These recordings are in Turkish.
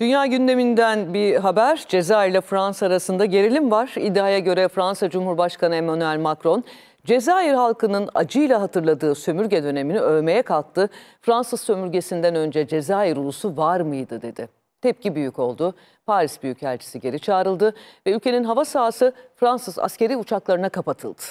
Dünya gündeminden bir haber. Cezayir ile Fransa arasında gerilim var. İddiaya göre Fransa Cumhurbaşkanı Emmanuel Macron, Cezayir halkının acıyla hatırladığı sömürge dönemini övmeye kalktı. Fransız sömürgesinden önce Cezayir ulusu var mıydı dedi. Tepki büyük oldu. Paris Büyükelçisi geri çağrıldı ve ülkenin hava sahası Fransız askeri uçaklarına kapatıldı.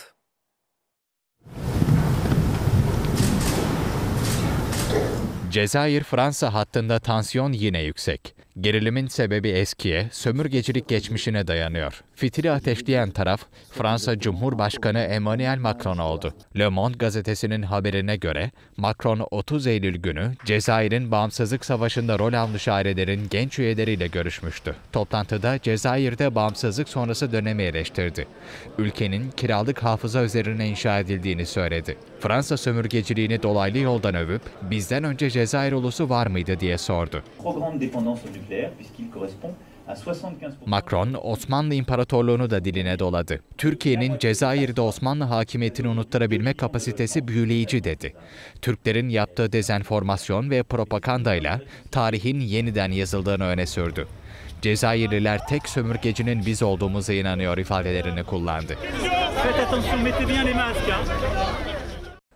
Cezayir-Fransa hattında tansiyon yine yüksek. Gerilimin sebebi eskiye, sömürgecilik geçmişine dayanıyor. Fitili ateşleyen taraf Fransa Cumhurbaşkanı Emmanuel Macron oldu. Le Monde gazetesinin haberine göre Macron 30 Eylül günü Cezayir'in bağımsızlık savaşında rol almış ailelerin genç üyeleriyle görüşmüştü. Toplantıda Cezayir'de bağımsızlık sonrası dönemi eleştirdi. Ülkenin kiralık hafıza üzerine inşa edildiğini söyledi. Fransa sömürgeciliğini dolaylı yoldan övüp bizden önce Cezayir ulusu var mıydı diye sordu. Macron, Osmanlı İmparatorluğunu da diline doladı. Türkiye'nin Cezayir'de Osmanlı hakimiyetini unutturabilme kapasitesi büyüleyici dedi. Türklerin yaptığı dezenformasyon ve propagandayla tarihin yeniden yazıldığını öne sürdü. Cezayirliler tek sömürgecinin biz olduğumuza inanıyor ifadelerini kullandı.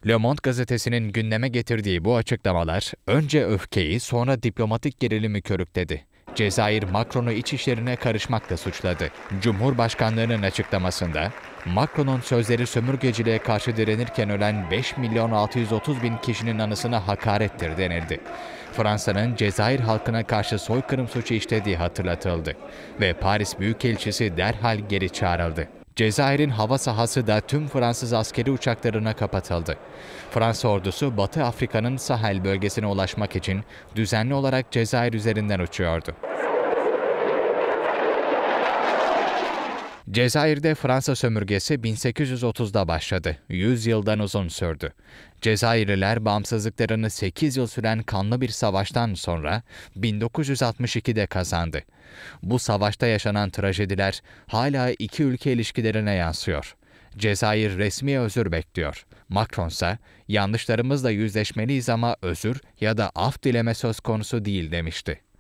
Le Monde gazetesinin gündeme getirdiği bu açıklamalar önce öfkeyi sonra diplomatik gerilimi körükledi. Cezayir Macron'u iç işlerine karışmakla suçladı. Cumhurbaşkanlığının açıklamasında Macron'un sözleri sömürgeciliğe karşı direnirken ölen 5 milyon 630 bin kişinin anısına hakarettir denildi. Fransa'nın Cezayir halkına karşı soykırım suçu işlediği hatırlatıldı ve Paris Büyükelçisi derhal geri çağrıldı. Cezayir'in hava sahası da tüm Fransız askeri uçaklarına kapatıldı. Fransa ordusu Batı Afrika'nın Sahel bölgesine ulaşmak için düzenli olarak Cezayir üzerinden uçuyordu. Cezayir'de Fransa sömürgesi 1830'da başladı. 100 yıldan uzun sürdü. Cezayirliler bağımsızlıklarını 8 yıl süren kanlı bir savaştan sonra 1962'de kazandı. Bu savaşta yaşanan trajediler hala iki ülke ilişkilerine yansıyor. Cezayir resmi özür bekliyor. Macron ise yanlışlarımızla yüzleşmeliyiz ama özür ya da af dileme söz konusu değil demişti.